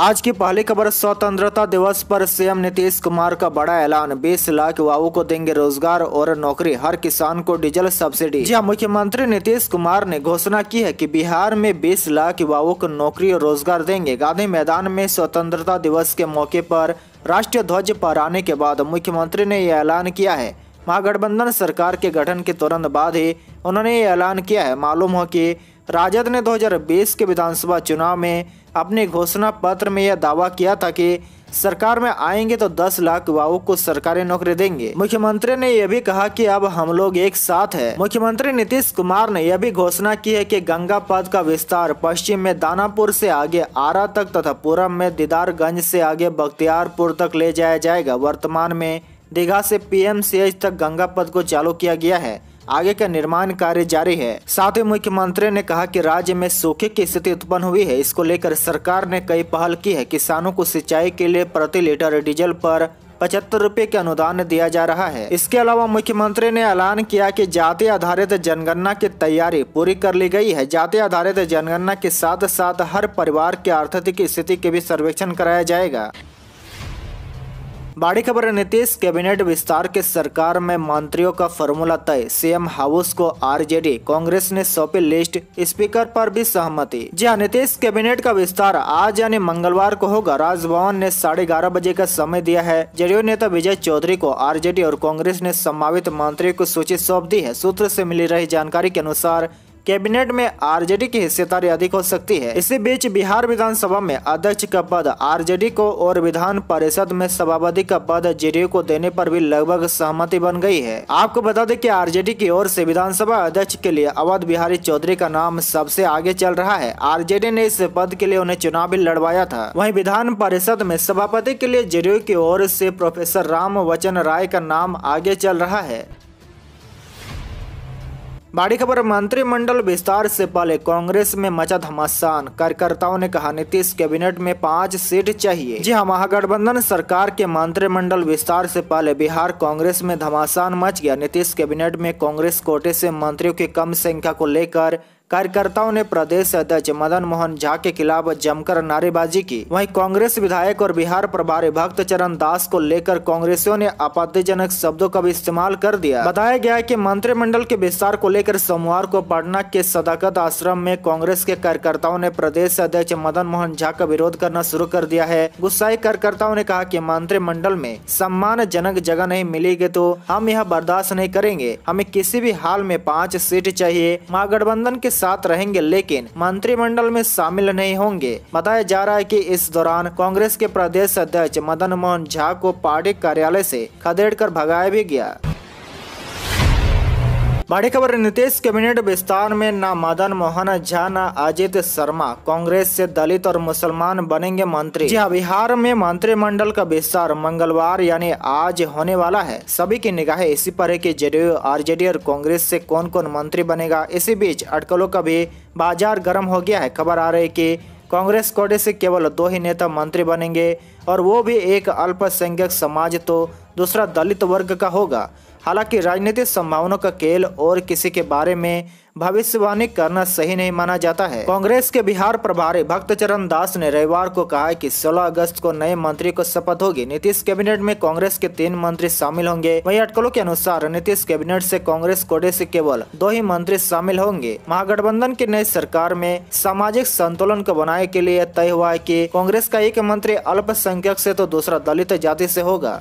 आज के पहली खबर स्वतंत्रता दिवस पर सीएम नीतीश कुमार का बड़ा ऐलान 20 लाख युवाओं को देंगे रोजगार और नौकरी हर किसान को डीजल सब्सिडी जी मुख्यमंत्री नीतीश कुमार ने घोषणा की है कि बिहार में 20 लाख युवाओं को नौकरी और रोजगार देंगे गांधी मैदान में स्वतंत्रता दिवस के मौके पर राष्ट्रीय ध्वज पर आने के बाद मुख्यमंत्री ने यह ऐलान किया है महागठबंधन सरकार के गठन के तुरंत बाद ही उन्होंने ये ऐलान किया है मालूम हो की राजद ने 2020 के विधानसभा चुनाव में अपने घोषणा पत्र में यह दावा किया था कि सरकार में आएंगे तो 10 लाख युवाओं को सरकारी नौकरी देंगे मुख्यमंत्री ने यह भी कहा कि अब हम लोग एक साथ हैं। मुख्यमंत्री नीतीश कुमार ने यह भी घोषणा की है कि गंगा पद का विस्तार पश्चिम में दानापुर से आगे आरा तक तथा पूर्व में दीदारगंज से आगे बख्तियारपुर तक ले जाया जाएगा वर्तमान में दीघा से पी तक गंगा पद को चालू किया गया है आगे का निर्माण कार्य जारी है साथ ही मुख्यमंत्री ने कहा कि राज्य में सूखे की स्थिति उत्पन्न हुई है इसको लेकर सरकार ने कई पहल की है किसानों को सिंचाई के लिए प्रति लीटर डीजल पर पचहत्तर रूपए के अनुदान दिया जा रहा है इसके अलावा मुख्यमंत्री ने ऐलान किया कि जाति आधारित जनगणना की तैयारी पूरी कर ली गई है जाति आधारित जनगणना के साथ साथ हर परिवार के आर्थिक स्थिति के भी सर्वेक्षण कराया जाएगा बड़ी खबर नीतीश कैबिनेट विस्तार के सरकार में मंत्रियों का फॉर्मूला तय सीएम हाउस को आरजेडी कांग्रेस ने सौंपी लिस्ट स्पीकर पर भी सहमति जी हाँ, नीतीश कैबिनेट का विस्तार आज यानी मंगलवार को होगा राजभवन ने साढ़े ग्यारह बजे का समय दिया है जेडीयू नेता विजय चौधरी को आरजेडी और कांग्रेस ने सम्भावित मंत्रियों को सूची सौंप दी है सूत्र ऐसी मिली रही जानकारी के अनुसार कैबिनेट में आरजेडी की हिस्सेदारी अधिक हो सकती है इसी बीच बिहार विधानसभा में अध्यक्ष का पद आरजेडी को और विधान परिषद में सभापति का पद जेडीयू को देने पर भी लगभग सहमति बन गई है आपको बता दें कि आरजेडी की ओर से विधानसभा अध्यक्ष के लिए अवध बिहारी चौधरी का नाम सबसे आगे चल रहा है आर ने इस पद के लिए उन्हें चुनाव भी लड़वाया था वही विधान परिषद में सभापति के लिए जेडीयू की ओर ऐसी प्रोफेसर राम वचन राय का नाम आगे चल रहा है बड़ी खबर मंत्रिमंडल विस्तार से पहले कांग्रेस में मचा धमासान कार्यकर्ताओं ने कहा नीतीश कैबिनेट में पांच सीट चाहिए जी हाँ महागठबंधन सरकार के मंत्रिमंडल विस्तार से पहले बिहार कांग्रेस में धमासान मच गया नीतीश कैबिनेट में कांग्रेस कोटे से मंत्रियों की कम संख्या को लेकर कार्यकर्ताओं ने प्रदेश अध्यक्ष मदन मोहन झा के खिलाफ जमकर नारेबाजी की वहीं कांग्रेस विधायक और बिहार प्रभारी भक्त चरण दास को लेकर कांग्रेसियों ने आपत्तिजनक शब्दों का भी इस्तेमाल कर दिया बताया गया है की मंत्रिमंडल के विस्तार को लेकर सोमवार को पटना के सदाकत आश्रम में कांग्रेस के कार्यकर्ताओं ने प्रदेश अध्यक्ष मदन मोहन झा का विरोध करना शुरू कर दिया है गुस्साई कार्यकर्ताओं ने कहा की मंत्रिमंडल में जनक जगह नहीं मिलेगी तो हम यह बर्दाश्त नहीं करेंगे हमें किसी भी हाल में पाँच सीट चाहिए महागठबंधन के साथ रहेंगे लेकिन मंत्रिमंडल में शामिल नहीं होंगे बताया जा रहा है कि इस दौरान कांग्रेस के प्रदेश अध्यक्ष मदन मोहन झा को पार्टी कार्यालय से खदेड़ कर भगाया भी गया बड़ी खबर नीतीश कैबिनेट विस्तार में ना मदन मोहन झा न अजित शर्मा कांग्रेस से दलित और मुसलमान बनेंगे मंत्री जी हाँ, बिहार में मंत्रिमंडल का विस्तार मंगलवार यानी आज होने वाला है सभी की निगाहें इसी पर है कि जेडीयू आरजेडी और कांग्रेस से कौन कौन मंत्री बनेगा इसी बीच अटकलों का भी बाजार गर्म हो गया है खबर आ रही की कांग्रेस कोटे से केवल दो ही नेता मंत्री बनेंगे और वो भी एक अल्पसंख्यक समाज तो दूसरा दलित वर्ग का होगा हालांकि राजनीतिक संभावनाओं का खेल और किसी के बारे में भविष्यवाणी करना सही नहीं माना जाता है कांग्रेस के बिहार प्रभारी भक्त चरण दास ने रविवार को कहा कि 16 अगस्त को नए मंत्री को शपथ होगी नीतीश कैबिनेट में कांग्रेस के तीन मंत्री शामिल होंगे वही अटकलों के अनुसार नीतीश कैबिनेट से कांग्रेस कोटे से केवल दो ही मंत्री शामिल होंगे महागठबंधन की नई सरकार में सामाजिक संतुलन को बनाए के लिए तय हुआ है की कांग्रेस का एक मंत्री अल्पसंख्यक ऐसी तो दूसरा दलित जाति ऐसी होगा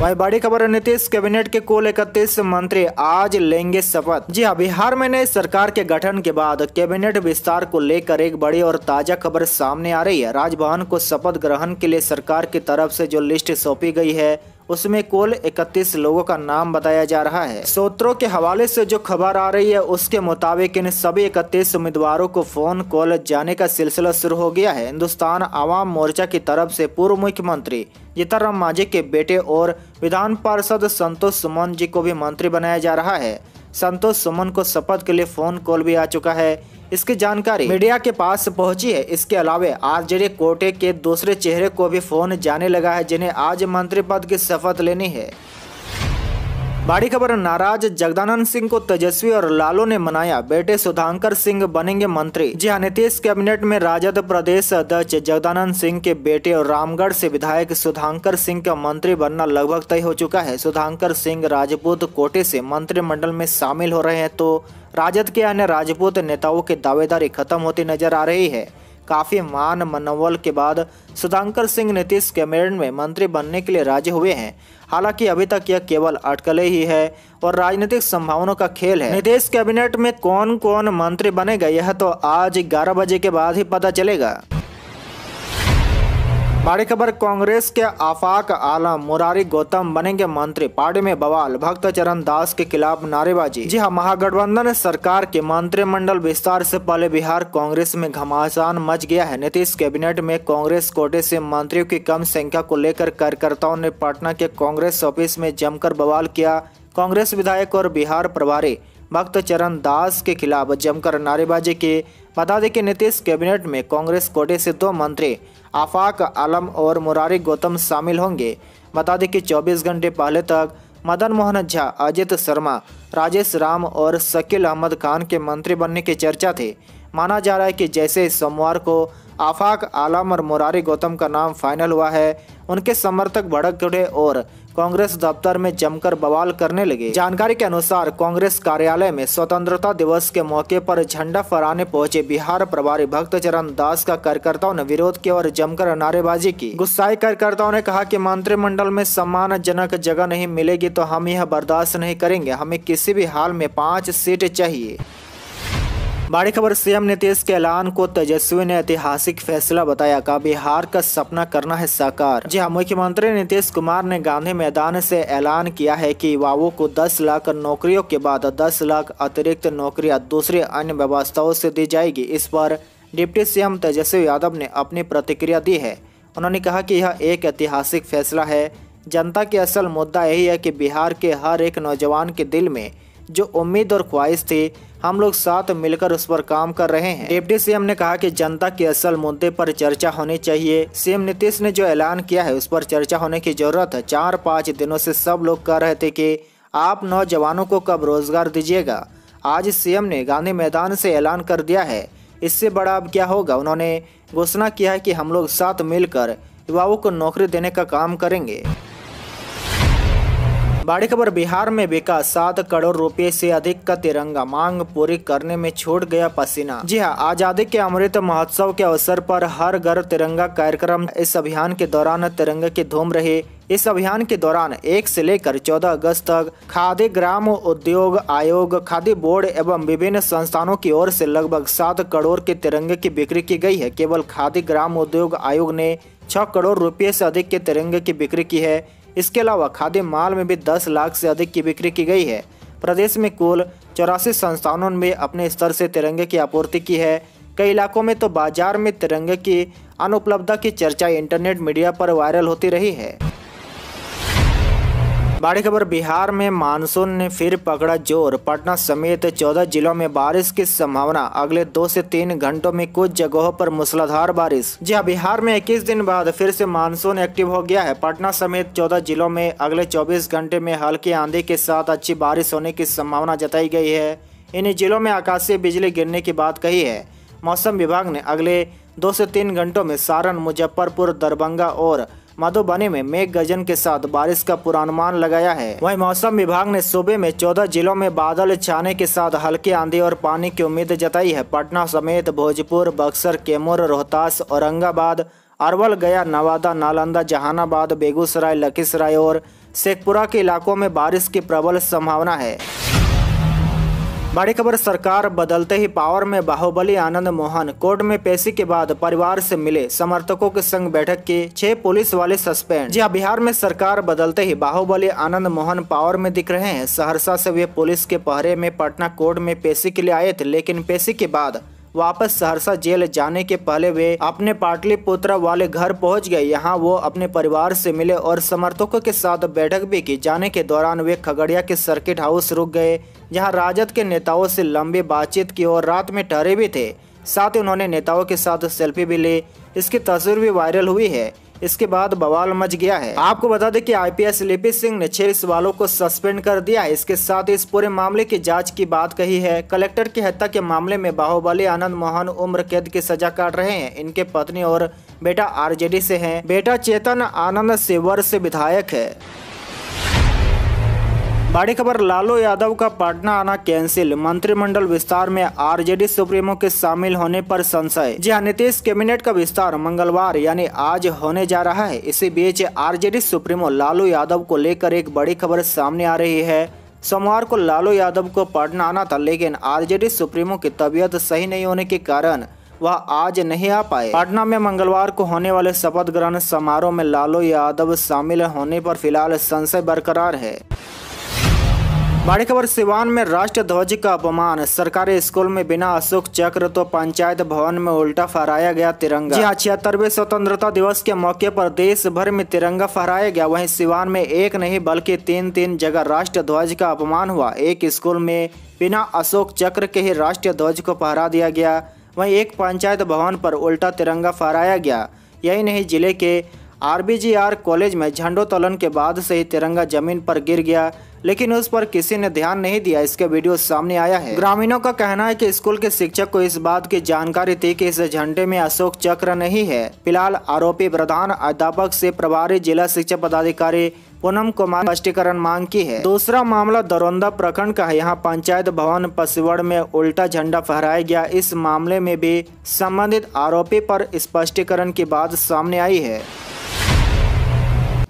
वही बड़ी खबर है नीतीश कैबिनेट के कुल इकतीस मंत्री आज लेंगे शपथ जी हाँ बिहार में नई सरकार के गठन के बाद कैबिनेट विस्तार को लेकर एक बड़ी और ताजा खबर सामने आ रही है राजभवन को शपथ ग्रहण के लिए सरकार की तरफ से जो लिस्ट सौंपी गई है उसमें कुल 31 लोगों का नाम बताया जा रहा है सूत्रों के हवाले से जो खबर आ रही है उसके मुताबिक इन सभी इकतीस उम्मीदवारों को फोन कॉल जाने का सिलसिला शुरू हो गया है हिंदुस्तान आवाम मोर्चा की तरफ से पूर्व मुख्यमंत्री जीताराम मांझी के बेटे और विधान पार्षद संतोष सुमन जी को भी मंत्री बनाया जा रहा है संतोष सुमन को शपथ के लिए फोन कॉल भी आ चुका है इसकी जानकारी मीडिया के पास पहुंची है इसके अलावा आरजेडी कोटे के दूसरे चेहरे को भी फोन जाने लगा है जिन्हें आज मंत्री पद की शपथ लेनी है बड़ी खबर नाराज जगदानंद सिंह को तेजस्वी और लालू ने मनाया बेटे सुधांकर सिंह बनेंगे मंत्री जी हाँ नीतीश कैबिनेट में राजद प्रदेश अध्यक्ष जगदानंद सिंह के बेटे और रामगढ़ से विधायक सुधांकर सिंह का मंत्री बनना लगभग तय हो चुका है सुधांकर सिंह राजपूत कोटे से मंत्रिमंडल में शामिल हो रहे हैं तो राजद के अन्य राजपूत नेताओं की दावेदारी खत्म होती नजर आ रही है काफ़ी मान मनोबल के बाद सुधांकर सिंह नीतीश कैबिनेट में मंत्री बनने के लिए राजी हुए हैं हालांकि अभी तक यह केवल अटकलें ही है और राजनीतिक संभावनाओं का खेल है नीतीश कैबिनेट में कौन कौन मंत्री बनेगा यह तो आज ग्यारह बजे के बाद ही पता चलेगा बड़ी खबर कांग्रेस के आफाक आलम मुरारी गौतम बनेंगे मंत्री पार्टी में बवाल भक्त चरण दास के खिलाफ नारेबाजी जी हाँ महागठबंधन सरकार के मंत्रिमंडल विस्तार से पहले बिहार कांग्रेस में घमासान मच गया है नीतीश कैबिनेट में कांग्रेस कोटे से मंत्रियों की कम संख्या को लेकर कार्यकर्ताओं ने पटना के कांग्रेस ऑफिस में जमकर बवाल किया कांग्रेस विधायक और बिहार प्रभारी भक्त चरण दास के खिलाफ जमकर नारेबाजी की बता दें कि नीतीश कैबिनेट में कांग्रेस कोटे से दो मंत्री आफाक आलम और मुरारी गौतम शामिल होंगे बता दें कि 24 घंटे पहले तक मदन मोहन झा अजित शर्मा राजेश राम और शकील अहमद खान के मंत्री बनने की चर्चा थी माना जा रहा है कि जैसे सोमवार को आफाक आलम और मुरारी गौतम का नाम फाइनल हुआ है उनके समर्थक भड़क उठे और कांग्रेस दफ्तर में जमकर बवाल करने लगे जानकारी के अनुसार कांग्रेस कार्यालय में स्वतंत्रता दिवस के मौके पर झंडा फहराने पहुंचे बिहार प्रभारी भक्त चरण दास का कार्यकर्ताओं ने विरोध किया और जमकर नारेबाजी की गुस्साई कार्यकर्ताओं ने कहा की मंत्रिमंडल में सम्मानजनक जगह नहीं मिलेगी तो हम यह बर्दाश्त नहीं करेंगे हमें किसी भी हाल में पाँच सीट चाहिए बड़ी खबर सीएम नीतीश के ऐलान को तेजस्वी ने ऐतिहासिक फैसला बताया कहा बिहार का सपना करना है साकार जी हाँ मुख्यमंत्री नीतीश कुमार ने गांधी मैदान से ऐलान किया है कि युवाओं को 10 लाख नौकरियों के बाद 10 लाख अतिरिक्त नौकरियां दूसरी अन्य व्यवस्थाओं से दी जाएगी इस पर डिप्टी सीएम तेजस्वी यादव ने अपनी प्रतिक्रिया दी है उन्होंने कहा कि यह एक ऐतिहासिक फैसला है जनता के असल मुद्दा यही है कि बिहार के हर एक नौजवान के दिल में जो उम्मीद और ख्वाहिश थी हम लोग साथ मिलकर उस पर काम कर रहे हैं डिप्टी सीएम ने कहा कि जनता के असल मुद्दे पर चर्चा होनी चाहिए सीएम नीतीश ने जो ऐलान किया है उस पर चर्चा होने की जरूरत है चार पाँच दिनों से सब लोग कह रहे थे कि आप नौजवानों को कब रोजगार दीजिएगा आज सीएम ने गांधी मैदान से ऐलान कर दिया है इससे बड़ा अब क्या होगा उन्होंने घोषणा किया है कि हम लोग साथ मिलकर युवाओं को नौकरी देने का काम करेंगे बड़ी खबर बिहार में बिका सात करोड़ रुपए से अधिक का तिरंगा मांग पूरी करने में छूट गया पसीना जी हाँ आजादी के अमृत महोत्सव के अवसर पर हर घर तिरंगा कार्यक्रम इस अभियान के दौरान तिरंगा की धूम रहे इस अभियान के दौरान एक से लेकर 14 अगस्त तक खादी ग्राम उद्योग आयोग खादी बोर्ड एवं विभिन्न संस्थानों की ओर से लगभग सात करोड़ के तिरंगे की बिक्री की गई है केवल खादी ग्राम उद्योग आयोग ने छह करोड़ रुपए से अधिक के तिरंगे की बिक्री की है इसके अलावा खाद्य माल में भी 10 लाख से अधिक की बिक्री की गई है प्रदेश में कुल चौरासी संस्थानों में अपने स्तर से तिरंगे की आपूर्ति की है कई इलाकों में तो बाजार में तिरंगे की अनुपलब्धता की चर्चा इंटरनेट मीडिया पर वायरल होती रही है बड़ी खबर बिहार में मानसून ने फिर पकड़ा जोर पटना समेत 14 जिलों में बारिश की संभावना अगले दो से तीन घंटों में कुछ जगहों पर मूसलाधार बारिश जी हाँ, बिहार में 21 दिन बाद फिर से मानसून एक्टिव हो गया है पटना समेत 14 जिलों में अगले 24 घंटे में हल्की आंधी के साथ अच्छी बारिश होने की संभावना जताई गई है इन जिलों में आकाशीय बिजली गिरने की बात कही है मौसम विभाग ने अगले दो से तीन घंटों में सारण मुजफ्फरपुर दरभंगा और मधुबनी में मेघ गर्जन के साथ बारिश का पूर्वानुमान लगाया है वहीं मौसम विभाग ने सूबे में चौदह जिलों में बादल छाने के साथ हल्की आंधी और पानी की उम्मीद जताई है पटना समेत भोजपुर बक्सर कैमूर रोहतास औरंगाबाद अरवल गया नवादा नालंदा जहानाबाद बेगूसराय लखीसराय और शेखपुरा के इलाकों में बारिश की प्रबल संभावना है बड़ी खबर सरकार बदलते ही पावर में बाहुबली आनंद मोहन कोर्ट में पेशी के बाद परिवार से मिले समर्थकों के संग बैठक की छह पुलिस वाले सस्पेंड जी हाँ, बिहार में सरकार बदलते ही बाहुबली आनंद मोहन पावर में दिख रहे हैं सहरसा से वे पुलिस के पहरे में पटना कोर्ट में पेशी के लिए आए थे लेकिन पेशी के बाद वापस सहरसा जेल जाने के पहले वे अपने पाटलिपुत्र वाले घर पहुंच गए यहाँ वो अपने परिवार से मिले और समर्थकों के साथ बैठक भी की जाने के दौरान वे खगड़िया के सर्किट हाउस रुक गए जहाँ राजद के नेताओं से लंबी बातचीत की और रात में ठहरे भी थे साथ ही उन्होंने नेताओं के साथ सेल्फी भी ली इसकी तस्वीर भी वायरल हुई है इसके बाद बवाल मच गया है आपको बता दें कि आईपीएस लिपि सिंह ने छह सवालों को सस्पेंड कर दिया है इसके साथ इस पूरे मामले की जांच की बात कही है कलेक्टर की हत्या के मामले में बाहुबली आनंद मोहन उम्र कैद की सजा काट रहे हैं इनके पत्नी और बेटा आरजेडी से हैं बेटा चेतन आनंद सेवर से विधायक है बड़ी खबर लालू यादव का पटना आना कैंसिल मंत्रिमंडल विस्तार में आरजेडी सुप्रीमो के शामिल होने पर संशय जी हाँ, नीतीश कैबिनेट का विस्तार मंगलवार यानी आज होने जा रहा है इसी बीच आरजेडी सुप्रीमो लालू यादव को लेकर एक बड़ी खबर सामने आ रही है सोमवार को लालू यादव को पटना आना था लेकिन आर सुप्रीमो की तबीयत सही नहीं होने के कारण वह आज नहीं आ पाए पटना में मंगलवार को होने वाले शपथ ग्रहण समारोह में लालू यादव शामिल होने पर फिलहाल संशय बरकरार है बड़ी खबर सिवान में राष्ट्र ध्वज का अपमान सरकारी स्कूल में बिना अशोक चक्र तो पंचायत भवन में उल्टा फहराया गया तिरंगा हाँ, छिहत्तरवे स्वतंत्रता दिवस के मौके पर देश भर में तिरंगा फहराया गया वहीं सिवान में एक नहीं बल्कि तीन तीन जगह राष्ट्र ध्वज का अपमान हुआ एक स्कूल में बिना अशोक चक्र के ही राष्ट्रीय ध्वज को फहरा दिया गया वही एक पंचायत भवन पर उल्टा तिरंगा फहराया गया यही नहीं जिले के आरबीजीआर कॉलेज में झंडोत्तोलन के बाद से ही तिरंगा जमीन पर गिर गया लेकिन उस पर किसी ने ध्यान नहीं दिया इसका वीडियो सामने आया है ग्रामीणों का कहना है कि स्कूल के शिक्षक को इस बात की जानकारी थी कि इस झंडे में अशोक चक्र नहीं है फिलहाल आरोपी प्रधान अध्यापक से प्रभारी जिला शिक्षा पदाधिकारी पूनम कुमार स्पष्टीकरण मांग की है दूसरा मामला दरौंदा प्रखंड का है यहाँ पंचायत भवन पसीवड़ में उल्टा झंडा फहराया गया इस मामले में भी संबंधित आरोपी पर स्पष्टीकरण की बात सामने आई है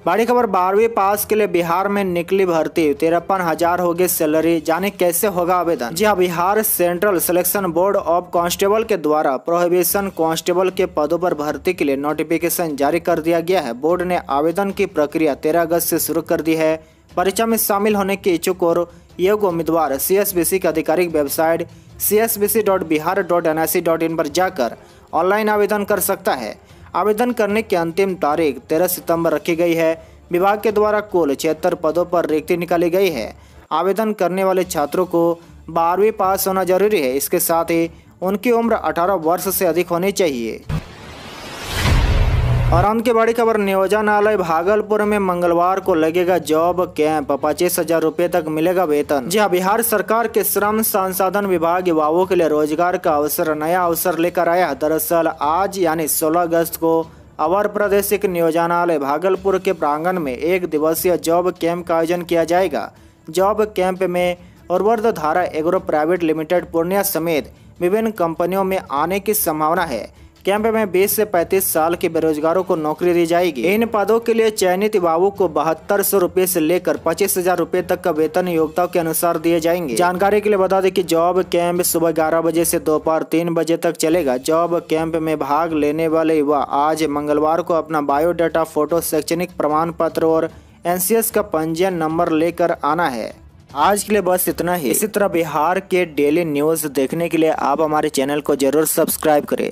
बड़ी खबर बारहवीं पास के लिए बिहार में निकली भर्ती तिरपन हजार होगी सैलरी जाने कैसे होगा आवेदन जी हाँ Bihar central selection board of constable के द्वारा प्रोहिबिशन कांस्टेबल के पदों पर भर्ती के लिए नोटिफिकेशन जारी कर दिया गया है बोर्ड ने आवेदन की प्रक्रिया तेरह अगस्त से शुरू कर दी है परीक्षा में शामिल होने के इच्छुक और योग उम्मीदवार सी की आधिकारिक website C S B C dot dot N I C dot in पर जाकर ऑनलाइन आवेदन कर सकता है आवेदन करने की अंतिम तारीख तेरह सितम्बर रखी गई है विभाग के द्वारा कुल छिहत्तर पदों पर रिक्ति निकाली गई है आवेदन करने वाले छात्रों को बारहवीं पास होना जरूरी है इसके साथ ही उनकी उम्र 18 वर्ष से अधिक होनी चाहिए और की बड़ी खबर नियोजनालय भागलपुर में मंगलवार को लगेगा जॉब कैंप पच्चीस हजार रूपए तक मिलेगा वेतन जी हाँ बिहार सरकार के श्रम संसाधन विभाग युवाओं के लिए रोजगार का अवसर नया अवसर लेकर आया दरअसल आज यानी 16 अगस्त को अवर प्रादेशिक नियोजनालय भागलपुर के प्रांगण में एक दिवसीय जॉब कैंप का आयोजन किया जाएगा जॉब कैंप में उर्वर्ध धारा एग्रो प्राइवेट लिमिटेड पूर्णिया समेत विभिन्न कंपनियों में आने की संभावना है कैंप में बीस ऐसी पैंतीस साल के बेरोजगारों को नौकरी दी जाएगी इन पदों के लिए चयनित बाबू को बहत्तर सौ रूपए ऐसी लेकर पच्चीस हजार रूपए तक का वेतन योग्यता के अनुसार दिए जाएंगे जानकारी के लिए बता दें की जॉब कैंप सुबह ग्यारह बजे ऐसी दोपहर तीन बजे तक चलेगा जॉब कैंप में भाग लेने वाले युवा आज मंगलवार को अपना बायोडाटा फोटो शैक्षणिक प्रमाण पत्र और एनसीएस का पंजीयन नंबर लेकर आना है आज के लिए बस इतना ही इसी तरह बिहार के डेली न्यूज देखने के लिए आप हमारे चैनल को जरूर सब्सक्राइब करें